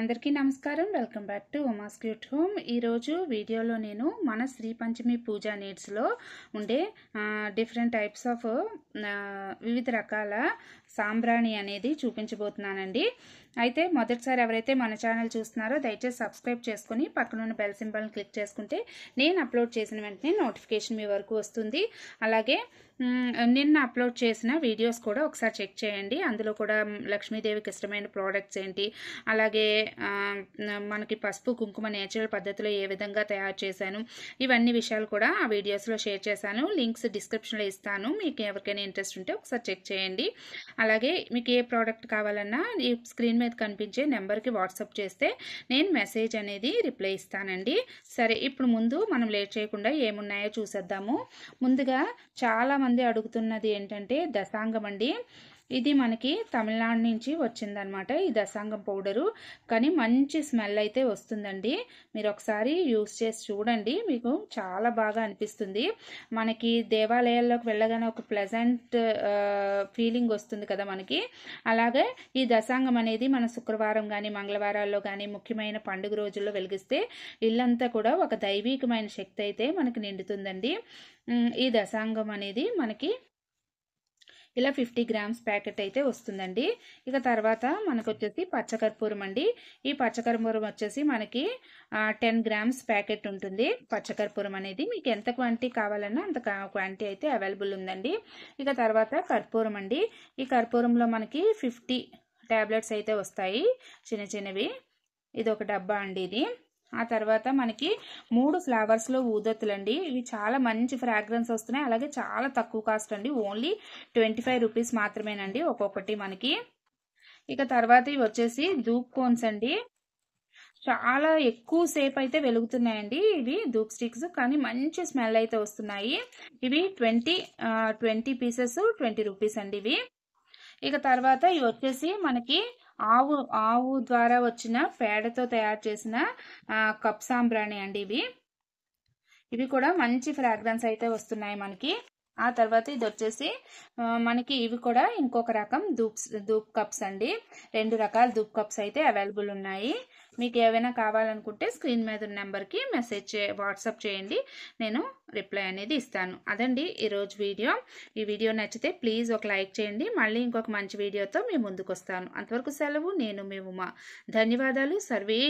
అందరికీ నమస్కారం welcome back to Uma's cute home ఈరోజు వీడియోలో నేను మన శ్రీ పంచమి పూజా నీడ్స్లో ఉండే డిఫరెంట్ టైప్స్ ఆఫ్ వివిధ రకాల సాంబ్రాణి అనేది చూపించబోతున్నానండి అయితే మొదటిసారి ఎవరైతే మన ఛానల్ చూస్తున్నారో దయచేసి సబ్స్క్రైబ్ చేసుకుని పక్కనున్న బెల్ సింబల్ని క్లిక్ చేసుకుంటే నేను అప్లోడ్ చేసిన వెంటనే నోటిఫికేషన్ మీ వరకు వస్తుంది అలాగే నిన్న అప్లోడ్ చేసిన వీడియోస్ కూడా ఒకసారి చెక్ చేయండి అందులో కూడా లక్ష్మీదేవికి ఇష్టమైన ప్రోడక్ట్స్ ఏంటి అలాగే మనకి పసుపు కుంకుమ నేచురల్ పద్ధతిలో ఏ విధంగా తయారు చేశాను ఇవన్నీ విషయాలు కూడా ఆ వీడియోస్లో షేర్ చేశాను లింక్స్ డిస్క్రిప్షన్లో ఇస్తాను మీకు ఎవరికైనా ఇంట్రెస్ట్ ఉంటే ఒకసారి చెక్ చేయండి అలాగే మీకు ఏ ప్రోడక్ట్ కావాలన్నా ఈ స్క్రీన్ మీద అనేది కనిపించే నెంబర్కి వాట్సాప్ చేస్తే నేను మెసేజ్ అనేది రిప్లై ఇస్తానండి సరే ఇప్పుడు ముందు మనం లేట్ చేయకుండా ఏమున్నాయో చూసేద్దాము ముందుగా చాలామంది అడుగుతున్నది ఏంటంటే దశాంగం అండి ఇది మనకి తమిళనాడు నుంచి వచ్చిందనమాట ఈ దశాంగం పౌడరు కానీ మంచి స్మెల్ అయితే వస్తుందండి మీరు ఒకసారి యూస్ చేసి చూడండి మీకు చాలా బాగా అనిపిస్తుంది మనకి దేవాలయాల్లోకి వెళ్ళగానే ఒక ప్లెజెంట్ ఫీలింగ్ వస్తుంది కదా మనకి అలాగే ఈ దశాంగం అనేది మన శుక్రవారం కానీ మంగళవారాల్లో కానీ ముఖ్యమైన పండుగ రోజుల్లో వెలిగిస్తే ఇల్లంతా కూడా ఒక దైవీకమైన శక్తి అయితే మనకి నిండుతుందండి ఈ దశాంగం అనేది మనకి ఇలా ఫిఫ్టీ గ్రామ్స్ ప్యాకెట్ అయితే వస్తుందండి ఇక తర్వాత మనకు వచ్చేసి పచ్చకర్పూరం అండి ఈ పచ్చకర్పూరం వచ్చేసి మనకి టెన్ గ్రామ్స్ ప్యాకెట్ ఉంటుంది పచ్చకర్పూరం అనేది మీకు ఎంత క్వాంటిటీ కావాలన్నా అంత క్వాంటిటీ అయితే అవైలబుల్ ఉందండి ఇక తర్వాత కర్పూరం అండి ఈ కర్పూరంలో మనకి ఫిఫ్టీ ట్యాబ్లెట్స్ అయితే వస్తాయి చిన్న చిన్నవి ఇది ఒక డబ్బా అండి ఇది ఆ తర్వాత మనకి మూడు ఫ్లవర్స్లో ఊదొత్తులండి ఇవి చాలా మంచి ఫ్రాగ్రెన్స్ వస్తున్నాయి అలాగే చాలా తక్కువ కాస్ట్ అండి ఓన్లీ ట్వంటీ ఫైవ్ రూపీస్ మాత్రమేనండి ఒక్కొక్కటి మనకి ఇక తర్వాత ఇవి వచ్చేసి ధూప్ కోన్స్ అండి చాలా ఎక్కువ సేపు అయితే వెలుగుతున్నాయండి ఇవి ధూప్ స్టిక్స్ కానీ మంచి స్మెల్ అయితే వస్తున్నాయి ఇవి twenty twenty pieces twenty rupees అండి ఇవి ఇక తర్వాత ఇవి వచ్చేసి మనకి ఆవు ఆవు ద్వారా వచ్చిన పేడతో తయారు చేసిన కప్ సాంబ్రాణి అండి ఇవి ఇవి కూడా మంచి ఫ్రాగ్రెన్స్ అయితే వస్తున్నాయి మనకి ఆ తర్వాత ఇది వచ్చేసి మనకి ఇవి కూడా ఇంకొక రకం దూప్స్ దూప్ కప్స్ అండి రెండు రకాల దూప్ కప్స్ అయితే అవైలబుల్ ఉన్నాయి మీకు ఏవైనా కావాలనుకుంటే స్క్రీన్ మీద ఉన్న నెంబర్కి మెసేజ్ చే వాట్సాప్ చేయండి నేను రిప్లై అనేది ఇస్తాను అదండి ఈరోజు వీడియో ఈ వీడియో నచ్చితే ప్లీజ్ ఒక లైక్ చేయండి మళ్ళీ ఇంకొక మంచి వీడియోతో మీ ముందుకు వస్తాను అంతవరకు సెలవు నేను మీ ఉమా ధన్యవాదాలు సర్వే